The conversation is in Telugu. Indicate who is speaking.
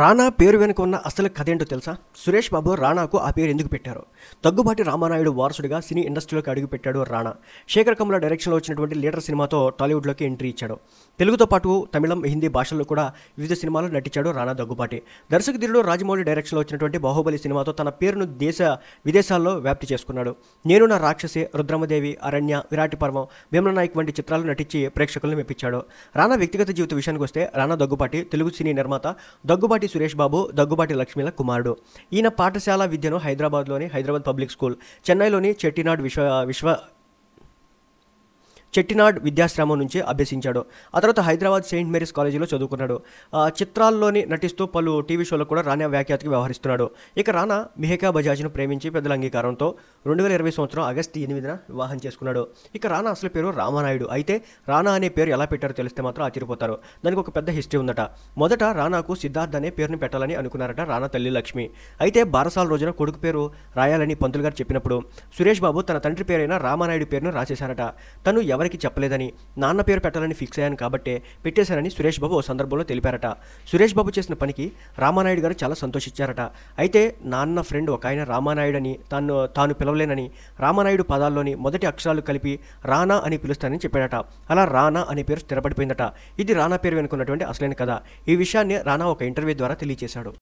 Speaker 1: రానా పేరు వెనుక ఉన్న అసలు కథ ఏంటో తెలుసా సురేష్ బాబు రాణాకు ఆ పేరు ఎందుకు పెట్టారు దగ్గుబాటి రామానాయుడు వారసుడిగా సినీ ఇండస్ట్రీలోకి అడుగుపెట్టాడు రాణా శేఖర్ కమల డైరెక్షన్లో వచ్చినటువంటి లీడర్ సినిమాతో టాలీవుడ్లోకి ఎంట్రీ ఇచ్చాడు తెలుగుతో పాటు తమిళం హిందీ భాషల్లో కూడా వివిధ సినిమాలు నటించాడు రానా దగ్గుబాటి దర్శకధీరుడు రాజమౌళి డైరెక్షన్లో వచ్చినటువంటి బాహుబలి సినిమాతో తన పేరును దేశ విదేశాల్లో వ్యాప్తి చేసుకున్నాడు నేను నా రాక్షసి రుద్రమదేవి అరణ్య విరాటి పర్వం భీమనాయక్ వంటి చిత్రాలు నటించి ప్రేక్షకులను మెప్పించాడు రానా వ్యక్తిగత జీవిత విషయానికి వస్తే రానా దగ్గుబాటి తెలుగు సినీ నిర్మాత దగ్గుబాటి దగ్గుబాటి సురేష్ బాబు దగ్గుబాటి లక్ష్మీల కుమారుడు ఈయన పాఠశాల విద్యను హైదరాబాద్లోని హైదరాబాద్ పబ్లిక్ స్కూల్ చెన్నైలోని చెట్టినాడ్ విశ్వ విశ్వ చెట్టినాడ్ విద్యాశ్రమం నుంచి అభ్యసించాడు ఆ తర్వాత హైదరాబాద్ సెయింట్ మేరీస్ కాలేజీలో చదువుకున్నాడు చిత్రాల్లోని నటిస్తూ పలు టీవీ షోలకు కూడా రానా వ్యాఖ్యాతకి వ్యవహరిస్తున్నాడు ఇక రానా మిహికా బజాజ్ను ప్రేమించి పెద్దల అంగీకారంతో రెండు వేల ఇరవై సంవత్సరం ఆగస్టు ఎనిమిదిన వివాహం చేసుకున్నాడు ఇక రానా అసలు పేరు రామానాయుడు అయితే రానా అనే పేరు ఎలా పెట్టారో తెలిస్తే మాత్రం ఆశ్చర్యపోతారు దానికి ఒక పెద్ద హిస్టరీ ఉందట మొదట రానాకు సిద్ధార్థ్ అనే పేరుని పెట్టాలని అనుకున్నారట రానా తల్లి లక్ష్మి అయితే బారసాల రోజున కొడుకు పేరు రాయాలని పంతులు గారు చెప్పినప్పుడు సురేష్ బాబు తన తండ్రి పేరైన రామానాయుడు పేరును రాసేశారట తను ఎవరికి చెప్పలేదని నాన్న పేరు పెట్టాలని ఫిక్స్ అయ్యాను కాబట్టే పెట్టేశారని సురేష్ బాబు ఓ సందర్భంలో తెలిపారట సురేష్ బాబు చేసిన పనికి రామానాయుడు గారు చాలా సంతోషించారట అయితే నాన్న ఫ్రెండ్ ఒక ఆయన రామానాయుడు అని తాను తాను పిలవలేనని రామానాయుడు పదాల్లోని మొదటి అక్షరాలు కలిపి రానా అని పిలుస్తానని చెప్పాడట అలా రానా అనే పేరు స్థిరపడిపోయిందట ఇది రానా పేరు వెనుకున్నటువంటి అసలైన కథ ఈ విషయాన్ని రానా ఒక ఇంటర్వ్యూ ద్వారా తెలియజేశాడు